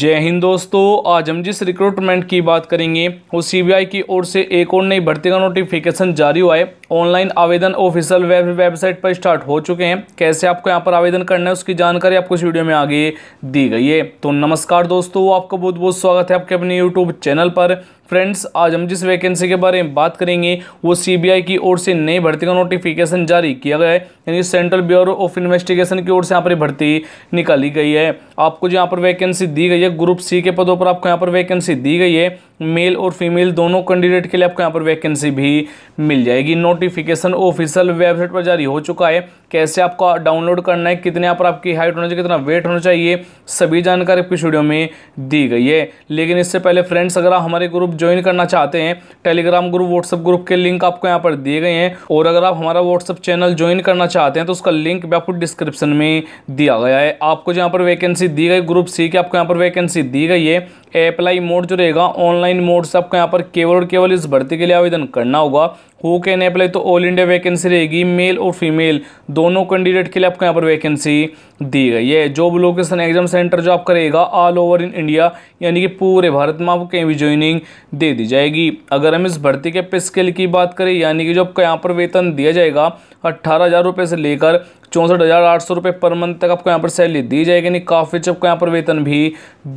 जय हिंद दोस्तों आज हम जिस रिक्रूटमेंट की बात करेंगे वो सीबीआई की ओर से एक और नई भर्ती का नोटिफिकेशन जारी हुआ है ऑनलाइन आवेदन ऑफिशियल वेब वेबसाइट पर स्टार्ट हो चुके हैं कैसे आपको यहाँ पर आवेदन करना है उसकी जानकारी आपको इस वीडियो में आगे दी गई है तो नमस्कार दोस्तों आपका बहुत बहुत स्वागत है आपके अपने यूट्यूब चैनल पर फ्रेंड्स आज हम जिस वैकेंसी के बारे में बात करेंगे वो सीबीआई की ओर से नई भर्ती का नोटिफिकेशन जारी किया गया है यानी सेंट्रल ब्यूरो ऑफ इन्वेस्टिगेशन की ओर से यहाँ पर भर्ती निकाली गई है आपको जो यहाँ पर वैकेंसी दी गई है ग्रुप सी के पदों पर आपको यहाँ पर वैकेंसी दी गई है मेल और फीमेल दोनों कैंडिडेट के लिए आपको यहाँ पर वैकेंसी भी मिल जाएगी नोटिफिकेशन ऑफिशियल वेबसाइट पर जारी हो चुका है कैसे आपको डाउनलोड करना है कितने यहाँ पर आपकी हाइट होना चाहिए कितना वेट होना चाहिए सभी जानकारी आपकी वीडियो में दी गई है लेकिन इससे पहले फ्रेंड्स अगर आप हमारे ग्रुप ज्वाइन करना चाहते हैं टेलीग्राम ग्रुप व्हाट्सअप ग्रुप के लिंक आपको यहाँ पर दिए गए हैं और अगर आप हमारा व्हाट्सअप चैनल ज्वाइन करना चाहते हैं तो उसका लिंक भी आपको डिस्क्रिप्शन में दिया गया है आपको जहाँ पर वैकेंसी दी गई ग्रुप सी की आपको यहाँ पर वैकेंसी दी गई है अप्लाई मोड जो रहेगा ऑनलाइन ऑनलाइन से आपको यहाँ पर केवल और केवल इस भर्ती के लिए आवेदन करना होगा हु कैन अप्लाई तो ऑल इंडिया वैकेंसी रहेगी मेल और फीमेल दोनों कैंडिडेट के लिए आपको यहाँ पर वैकेंसी दी गई है जॉब लोकेशन एग्जाम सेंटर जो आप करेगा ऑल ओवर इन इंडिया यानी कि पूरे भारत में आपको कहीं भी ज्वाइनिंग दे दी जाएगी अगर हम इस भर्ती के पे स्केल की बात करें यानी कि जो आपको यहाँ पर वेतन दिया जाएगा अट्ठारह हज़ार रुपये से लेकर चौंसठ हज़ार आठ सौ रुपये पर मंथ तक आपको यहाँ पर सैलरी दी जाएगी यानी काफ़ी अच्छा आपको यहाँ पर वेतन भी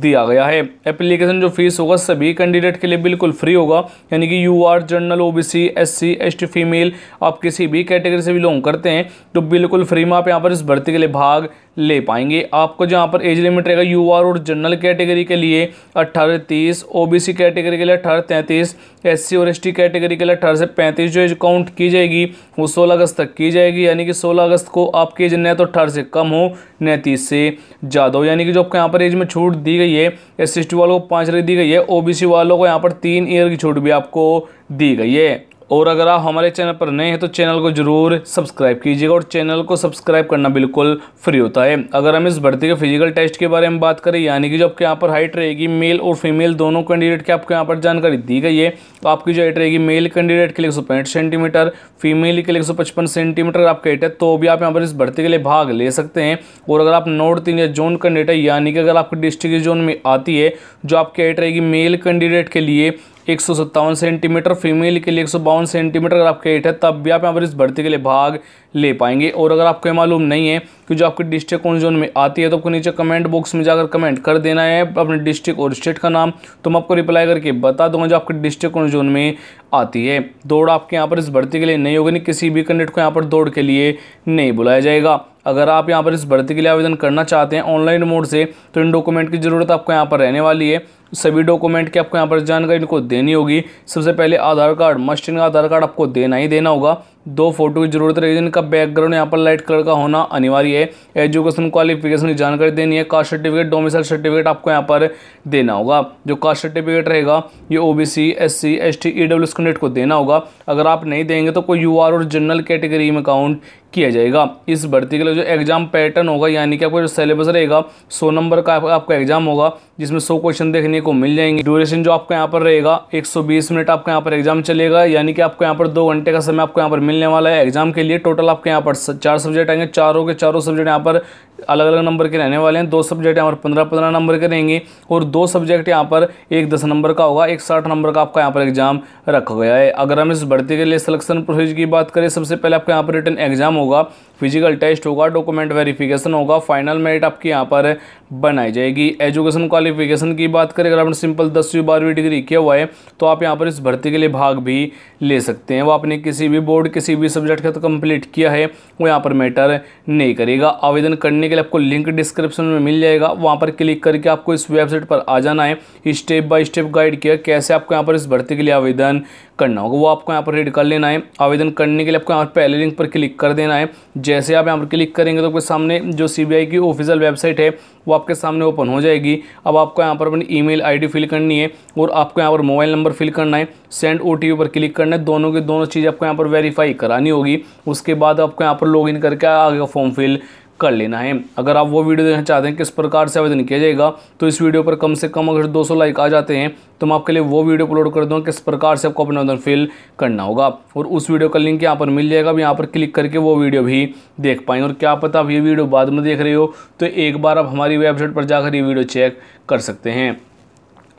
दिया गया है एप्लीकेशन जो फीस होगा सभी कैंडिडेट के लिए बिल्कुल फ्री होगा यानी कि U R general O B C S C SC ST female आप किसी भी कैटेगरी से बिलोंग करते हैं तो बिल्कुल फ्री में आप यहाँ पर इस भर्ती के लिए भाग ले पाएंगे आपको जहाँ पर एज लिमिट रहेगा यू आर और जनरल कैटेगरी के लिए अट्ठारह तीस ओ बी सी कैटेगरी के लिए अठारह तैंतीस एस सी और एस टी कैटेगरी के लिए अठारह से पैंतीस जो एज काउंट की जाएगी वो सोलह अगस्त तक की जाएगी यानी कि सोलह अगस्त को आपकी एज न तो अठारह से कम हो न तीस से ज़्यादा हो यानी कि जो आपको यहाँ पर एज में छूट दी गई है एस सी वालों को पाँच लाख दी गई है ओ वालों को यहाँ पर तीन ईयर की छूट भी आपको दी गई है और अगर आप हमारे चैनल पर नए हैं तो चैनल को जरूर सब्सक्राइब कीजिएगा और चैनल को सब्सक्राइब करना बिल्कुल फ्री होता है अगर हम इस भर्ती के फिजिकल टेस्ट के बारे में बात करें यानी कि जो आपके यहाँ पर हाइट रहेगी मेल और फीमेल दोनों कैंडिडेट की आपके यहाँ पर जानकारी दी गई है तो आपकी जो हाइट रहेगी मेल कैंडिडेट के लिए एक सेंटीमीटर फीमेल के लिए एक सेंटीमीटर आपकी हाइट है तो भी आप यहाँ पर इस भर्ती के लिए भाग ले सकते हैं और अगर आप नॉर्थ इंडिया जोन कैंडिडेट है यानी कि अगर आपकी डिस्ट्रिक्ट जोन में आती है जो आपकी हाइट रहेगी मेल कैंडिडेट के लिए एक सेंटीमीटर फीमेल के लिए एक सेंटीमीटर अगर आपके एट है तब भी आप यहाँ पर इस भर्ती के लिए भाग ले पाएंगे और अगर आपको ये मालूम नहीं है कि जो आपकी डिस्ट्रिक्ट कौन जोन में आती है तो आपको नीचे कमेंट बॉक्स में जाकर कमेंट कर देना है अपने डिस्ट्रिक्ट और स्टेट का नाम तो मैं आपको रिप्लाई करके बता दूंगा जो आपके डिस्ट्रिक्ट कौन जोन में आती है दौड़ आपके यहाँ पर इस भर्ती के लिए नहीं होगी नहीं किसी भी कैंडिडेट को यहाँ पर दौड़ के लिए नहीं बुलाया जाएगा अगर आप यहाँ पर इस भर्ती के लिए आवेदन करना चाहते हैं ऑनलाइन मोड से तो इन डॉक्यूमेंट की ज़रूरत आपको यहाँ पर रहने वाली है सभी डॉक्यूमेंट की आपको यहाँ पर जानकारी इनको देनी होगी सबसे पहले आधार कार्ड मस्ट इनका आधार कार्ड आपको देना ही देना होगा दो फोटो की जरूरत रहेगी जिनका बैकग्राउंड यहाँ पर लाइट कलर का होना अनिवार्य है एजुकेशन क्वालिफिकेशन की जानकारी देनी है कास्ट सर्टिफिकेट डोमिसाइल सर्टिफिकेट आपको यहाँ पर देना होगा जो कास्ट सर्टिफिकेट रहेगा ये O B C S C S T E W को देना होगा अगर आप नहीं देंगे तो कोई यू आर और जनरल कैटेगरी में काउंट किया जाएगा इस भर्ती के लिए जो एग्जाम पैटर्न होगा यानी कि आपका जो सिलेबस रहेगा सौ नंबर का आपका एग्जाम होगा जिसमें सौ क्वेश्चन देखने को मिल जाएंगे ड्यूरेशन जो आपको यहाँ पर रहेगा बीस मिनट आपका यहाँ पर एग्जाम चलेगा यानी कि आपको यहाँ पर दो घंटे का समय आपको यहाँ पर मिल मिलने वाला है एग्जाम के लिए टोटल आपके यहाँ पर चार सब्जेक्ट आएंगे चारों के चारों सब्जेक्ट यहाँ पर अलग अलग नंबर के रहने वाले हैं दो सब्जेक्ट यहाँ पर पंद्रह पंद्रह नंबर के रहेंगे और दो सब्जेक्ट यहाँ पर एक दस नंबर का होगा एक साठ नंबर का आपका यहाँ पर एग्जाम रखा गया है अगर हम इस भर्ती के लिए सिलेक्शन प्रोसेस की बात करें सबसे पहले आपका यहाँ पर रिटर्न एग्जाम होगा फिजिकल टेस्ट होगा डॉक्यूमेंट वेरिफिकेशन होगा फाइनल मेरिट आपकी यहाँ पर बनाई जाएगी एजुकेशन क्वालिफिकेशन की बात करें अगर आपने सिंपल दसवीं बारहवीं डिग्री किया हुआ है तो आप यहाँ पर इस भर्ती के लिए भाग भी ले सकते हैं वो आपने किसी भी बोर्ड किसी भी सब्जेक्ट का तो कंप्लीट किया है वो यहाँ पर मैटर नहीं करेगा आवेदन करने करने के लिए आपको लिंक डिस्क्रिप्शन में मिल जाएगा वहाँ पर क्लिक करके आपको इस वेबसाइट पर आ जाना है स्टेप बाय स्टेप गाइड किया कैसे आपको यहाँ पर इस भर्ती के लिए आवेदन करना होगा वो आपको यहाँ पर रीड कर लेना है आवेदन करने के लिए आपको यहाँ पर पहले लिंक पर क्लिक कर देना है जैसे आप यहाँ पर क्लिक करेंगे तो आपके सामने जो सी की ऑफिशियल वेबसाइट है वो आपके सामने ओपन हो जाएगी अब आपको यहाँ पर अपनी ईमेल आईडी फिल करनी है और आपको यहाँ पर मोबाइल नंबर फिल करना है सेंड ओ पर क्लिक करना है दोनों के दोनों चीज़ आपको यहाँ पर वेरीफाई करानी होगी उसके बाद आपको यहाँ पर लॉग करके आगे फॉर्म फिल कर लेना है अगर आप वो वीडियो देखना चाहते हैं किस प्रकार से आवेदन किया जाएगा तो इस वीडियो पर कम से कम अगर 200 लाइक आ जाते हैं तो मैं आपके लिए वो वीडियो अपलोड कर दूँगा किस प्रकार से आपको अपना आवेदन फिल करना होगा और उस वीडियो का लिंक यहाँ पर मिल जाएगा यहाँ पर क्लिक करके वो वीडियो भी देख पाएंगे और क्या पता आप ये वीडियो बाद में देख रहे हो तो एक बार आप हमारी वेबसाइट पर जाकर ये वीडियो चेक कर सकते हैं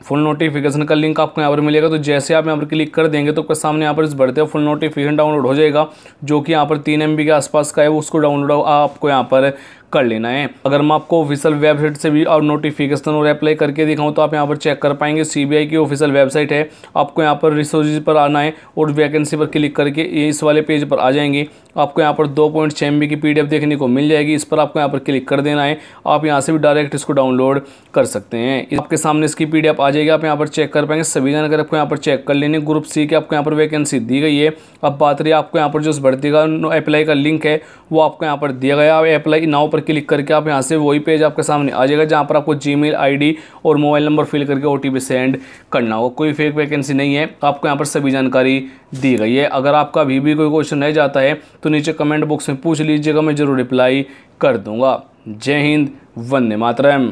फुल नोटिफिकेशन का लिंक आपको यहाँ पर मिलेगा तो जैसे आप यहाँ पर क्लिक कर देंगे तो आपके सामने यहाँ पर इस बढ़ते फुल नोटिफिकेशन डाउनलोड हो जाएगा जो कि यहाँ पर तीन एम के आसपास का है उसको डाउनलोड आपको यहाँ पर कर लेना है अगर मैं आपको ऑफिशियल वेबसाइट से भी और नोटिफिकेशन और अप्लाई करके दिखाऊँ तो आप यहाँ पर चेक कर पाएंगे सीबीआई की ऑफिशियल वेबसाइट है आपको यहाँ पर रिसोर्स पर आना है और वैकेंसी पर क्लिक करके इस वाले पेज पर आ जाएंगे आपको यहाँ पर दो पॉइंट छः की पी देखने को मिल जाएगी इस पर आपको यहाँ पर क्लिक कर देना है आप यहाँ से भी डायरेक्ट इसको डाउनलोड कर सकते हैं आपके सामने इसकी पी आ जाएगी आप यहाँ पर चेक कर पाएंगे सभी जानकारी आपको यहाँ पर चेक कर लेनी ग्रुप सी की आपको यहाँ पर वैकेंसी दी गई है अब बात रही आपको यहाँ पर जो भर्ती का अप्लाई का लिंक है वो आपको यहाँ पर दिया गया अप्लाई नाव पर क्लिक करके आप यहाँ से वही पेज आपके सामने आ जाएगा जहाँ पर आपको जी मेल और मोबाइल नंबर फिल करके ओ सेंड करना होगा कोई फेक वैकेंसी नहीं है आपको यहाँ पर सभी जानकारी दी गई है अगर आपका अभी भी कोई क्वेश्चन रह जाता है तो नीचे कमेंट बॉक्स में पूछ लीजिएगा मैं ज़रूर रिप्लाई कर दूँगा जय हिंद वंदे मातरम